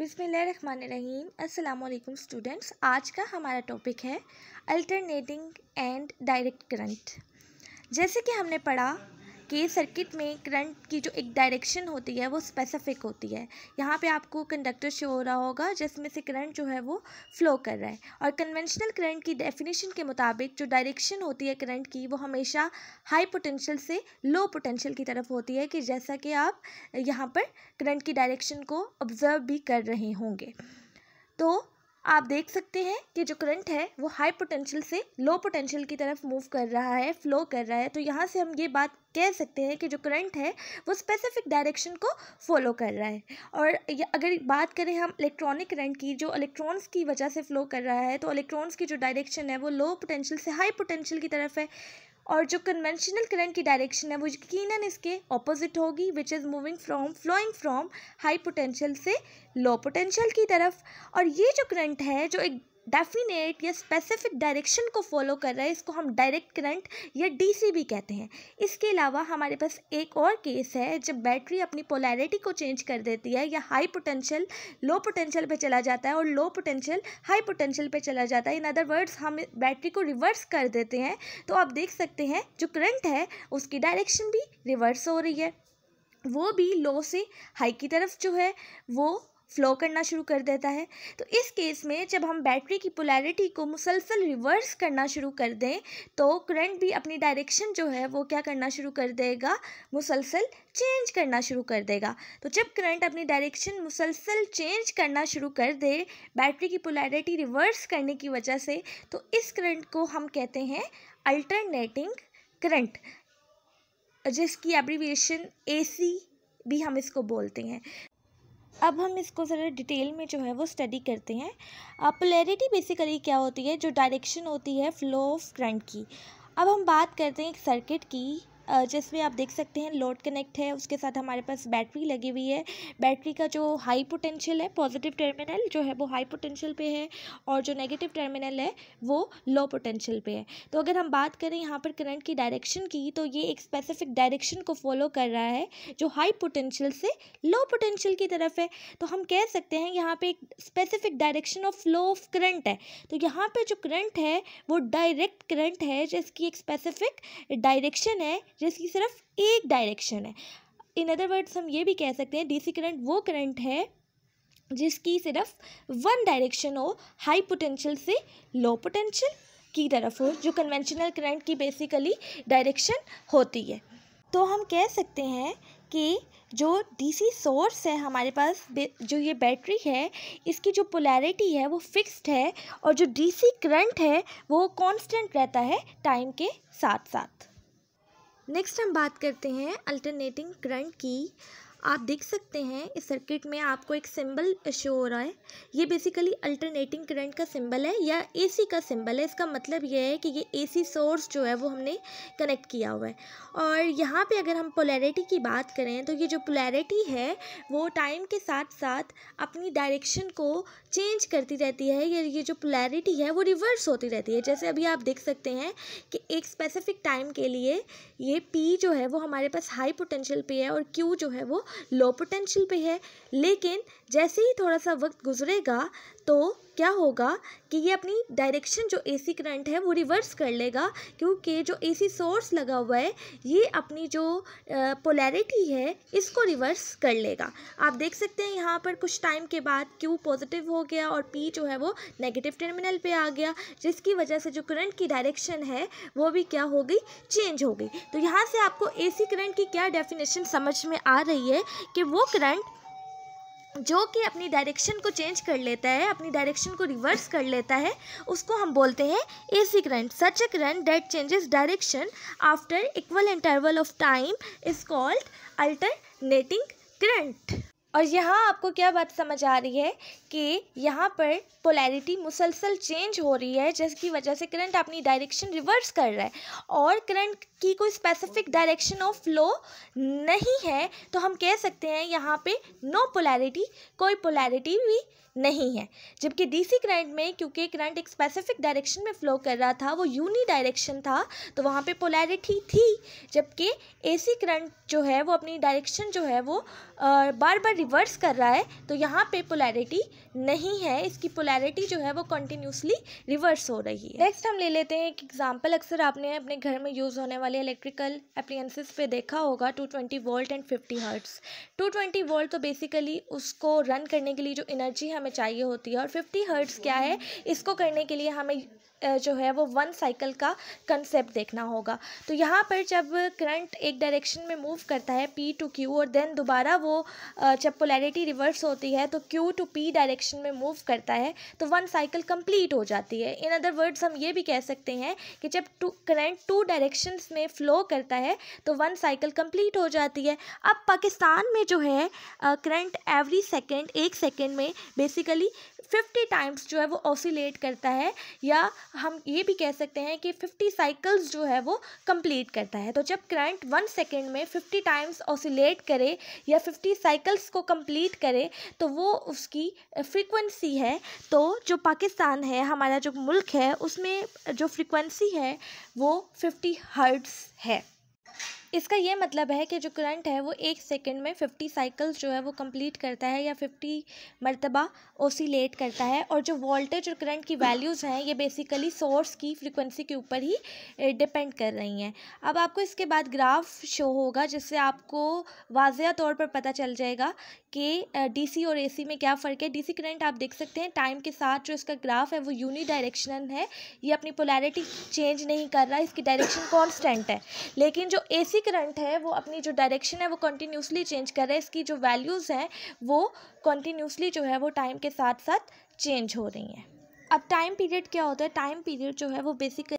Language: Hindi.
बिसमीम अस्सलाम स्टूडेंट्स आज का हमारा टॉपिक है अल्टरनेटिंग एंड डायरेक्ट करंट जैसे कि हमने पढ़ा कि सर्किट में करंट की जो एक डायरेक्शन होती है वो स्पेसिफिक होती है यहाँ पे आपको कंडक्टर शो हो रहा होगा जिसमें से करंट जो है वो फ्लो कर रहा है और कन्वेंशनल करंट की डेफिनेशन के मुताबिक जो डायरेक्शन होती है करंट की वो हमेशा हाई पोटेंशियल से लो पोटेंशियल की तरफ होती है कि जैसा कि आप यहाँ पर करंट की डायरेक्शन को ऑब्ज़र्व भी कर रहे होंगे तो आप देख सकते हैं कि जो करंट है वो हाई पोटेंशियल से लो पोटेंशियल की तरफ मूव कर रहा है फ्लो कर रहा है तो यहाँ से हम ये बात कह सकते हैं कि जो करंट है वो स्पेसिफिक डायरेक्शन को फॉलो कर रहा है और अगर बात करें हम इलेक्ट्रॉनिक करंट की जो इलेक्ट्रॉन्स की वजह से फ़्लो कर रहा है तो इलेक्ट्रॉन्स की जो डायरेक्शन है वो लो पोटेंशियल से हाई पोटेंशियल की तरफ है और जो कन्वेंशनल करंट की डायरेक्शन है वो यकीन इसके ऑपोजिट होगी which is moving from flowing from high potential से लो पोटेंशियल की तरफ और ये जो करंट है जो एक डेफिनेट या स्पेसिफिक डायरेक्शन को फॉलो कर रहा है इसको हम डायरेक्ट करंट या डीसी भी कहते हैं इसके अलावा हमारे पास एक और केस है जब बैटरी अपनी पोलैरिटी को चेंज कर देती है या हाई पोटेंशियल लो पोटेंशियल पे चला जाता है और लो पोटेंशियल हाई पोटेंशियल पे चला जाता है इन अदर वर्ड्स हम बैटरी को रिवर्स कर देते हैं तो आप देख सकते हैं जो करंट है उसकी डायरेक्शन भी रिवर्स हो रही है वो भी लो से हाई की तरफ जो है वो फ्लो करना शुरू कर देता है तो इस केस में जब हम बैटरी की पोलैरिटी को मुसलसल रिवर्स करना शुरू कर दें तो करंट भी अपनी डायरेक्शन जो है वो क्या करना शुरू कर देगा मुसलसल चेंज करना शुरू कर देगा तो जब करंट अपनी डायरेक्शन मुसलसल चेंज करना शुरू कर दे बैटरी की पोलैरिटी रिवर्स करने की वजह से तो इस करंट को हम कहते हैं अल्टरनेटिंग करंट जिसकी एब्रीविएशन सी भी हम इसको बोलते हैं अब हम इसको ज़रा डिटेल में जो है वो स्टडी करते हैं पोलैरिटी बेसिकली क्या होती है जो डायरेक्शन होती है फ्लो ऑफ करंट की अब हम बात करते हैं एक सर्किट की जिसमें आप देख सकते हैं लोड कनेक्ट है उसके साथ हमारे पास बैटरी लगी हुई है बैटरी का जो हाई पोटेंशियल है पॉजिटिव टर्मिनल जो है वो हाई पोटेंशियल पे है और जो नेगेटिव टर्मिनल है वो लो पोटेंशियल पे है तो अगर हम बात करें यहाँ पर करंट की डायरेक्शन की तो ये एक स्पेसिफिक डायरेक्शन को फॉलो कर रहा है जो हाई पोटेंशियल से लो पोटेंशियल की तरफ है तो हम कह सकते हैं यहाँ पर एक specific direction of flow of current है तो यहाँ पर जो करंट है वो डायरेक्ट करंट है जिसकी एक स्पेसिफिक डायरेक्शन है जिसकी सिर्फ एक डायरेक्शन है इन अदर वर्ड्स हम ये भी कह सकते हैं डीसी करंट वो करंट है जिसकी सिर्फ वन डायरेक्शन हो हाई पोटेंशियल से लो पोटेंशियल की तरफ हो जो कन्वेंशनल करंट की बेसिकली डायरेक्शन होती है तो हम कह सकते हैं कि जो डीसी सोर्स है हमारे पास जो ये बैटरी है इसकी जो पोलैरिटी है वो फिक्स्ड है और जो डीसी करंट है वो कांस्टेंट रहता है टाइम के साथ साथ नेक्स्ट हम बात करते हैं अल्टरनेटिंग करंट की आप देख सकते हैं इस सर्किट में आपको एक सिंबल शो हो रहा है ये बेसिकली अल्टरनेटिंग करंट का सिंबल है या एसी का सिंबल है इसका मतलब ये है कि ये एसी सोर्स जो है वो हमने कनेक्ट किया हुआ है और यहाँ पे अगर हम पोलैरिटी की बात करें तो ये जो पोलैरिटी है वो टाइम के साथ साथ अपनी डायरेक्शन को चेंज करती रहती है या ये जो पोलैरिटी है वो रिवर्स होती रहती है जैसे अभी आप देख सकते हैं कि एक स्पेसिफिक टाइम के लिए ये पी जो है वो हमारे पास हाई पोटेंशियल पे है और क्यू जो है वो लो पोटेंशियल पे है लेकिन जैसे ही थोड़ा सा वक्त गुजरेगा तो क्या होगा कि ये अपनी डायरेक्शन जो एसी करंट है वो रिवर्स कर लेगा क्योंकि जो एसी सोर्स लगा हुआ है ये अपनी जो पोलैरिटी है इसको रिवर्स कर लेगा आप देख सकते हैं यहाँ पर कुछ टाइम के बाद क्यू पॉजिटिव हो गया और पी जो है वो नेगेटिव टर्मिनल पे आ गया जिसकी वजह से जो करंट की डायरेक्शन है वो भी क्या हो गई चेंज हो गई तो यहाँ से आपको ए करंट की क्या डेफिनेशन समझ में आ रही है कि वो करंट जो कि अपनी डायरेक्शन को चेंज कर लेता है अपनी डायरेक्शन को रिवर्स कर लेता है उसको हम बोलते हैं AC current such a current that changes direction after equal interval of time is called alternating current और यहाँ आपको क्या बात समझ आ रही है कि यहाँ पर पोलैरिटी मुसलसल चेंज हो रही है जिसकी वजह से करंट अपनी डायरेक्शन रिवर्स कर रहा है और करंट की कोई स्पेसिफिक डायरेक्शन ऑफ फ्लो नहीं है तो हम कह सकते हैं यहाँ पे नो पोलैरिटी कोई पोलैरिटी भी नहीं है जबकि डीसी करंट में क्योंकि करंट एक स्पेसिफिक डायरेक्शन में फ़्लो कर रहा था वो यूनी डायरेक्शन था तो वहाँ पे पोलैरिटी थी जबकि एसी करंट जो है वो अपनी डायरेक्शन जो है वो बार बार रिवर्स कर रहा है तो यहाँ पे पोलैरिटी नहीं है इसकी पोलैरिटी जो है वो कंटिन्यूसली रिवर्स हो रही है नेक्स्ट हम ले लेते हैं एक एग्जाम्पल अक्सर आपने अपने घर में यूज़ होने वाले इलेक्ट्रिकल अप्लियंसिस पे देखा होगा 220 वोल्ट एंड 50 हर्ट्स 220 वोल्ट तो बेसिकली उसको रन करने के लिए जो एनर्जी हमें चाहिए होती है और फिफ्टी हर्ट्स क्या है इसको करने के लिए हमें जो है वो वन साइकिल का कंसेप्ट देखना होगा तो यहाँ पर जब करंट एक डायरेक्शन में मूव करता है पी टू क्यू और देन दोबारा वो जब पोलैरिटी रिवर्स होती है तो क्यू टू पी डायरेक्शन में मूव करता है तो वन साइकिल कंप्लीट हो जाती है इन अदर वर्ड्स हम ये भी कह सकते हैं कि जब टू करंट टू डायरेक्शन में फ़्लो करता है तो वन साइकिल कम्प्लीट हो जाती है अब पाकिस्तान में जो है करंट एवरी सेकेंड एक सेकेंड में बेसिकली फिफ्टी टाइम्स जो है वो ऑसिलेट करता है या हम ये भी कह सकते हैं कि फिफ्टी साइकिल्स जो है वो कंप्लीट करता है तो जब करंट वन सेकेंड में फिफ्टी टाइम्स ऑसिलेट करे या फिफ्टी साइकिल्स को कंप्लीट करे तो वो उसकी फ्रीक्वेंसी है तो जो पाकिस्तान है हमारा जो मुल्क है उसमें जो फ्रीक्वेंसी है वो फिफ्टी हर्ट्स है इसका ये मतलब है कि जो करंट है वो एक सेकंड में फिफ्टी साइकिल्स जो है वो कंप्लीट करता है या फिफ्टी मरतबा ओसीलेट करता है और जो वोल्टेज और करंट की वैल्यूज़ हैं ये बेसिकली सोर्स की फ्रिक्वेंसी के ऊपर ही डिपेंड कर रही हैं अब आपको इसके बाद ग्राफ शो होगा जिससे आपको वाजह तौर पर पता चल जाएगा कि डी और ए में क्या फ़र्क है डी करंट आप देख सकते हैं टाइम के साथ जो इसका ग्राफ है वो यूनी डायरेक्शनल है ये अपनी पोलैरिटी चेंज नहीं कर रहा इसकी डायरेक्शन कॉन्स्टेंट है लेकिन जो ए करंट है वो अपनी जो डायरेक्शन है वो कंटिन्यूसली चेंज कर रहा है इसकी जो वैल्यूज़ हैं वो कंटिन्यूसली जो है वो टाइम के साथ साथ चेंज हो रही हैं अब टाइम पीरियड क्या होता है टाइम पीरियड जो है वो बेसिकली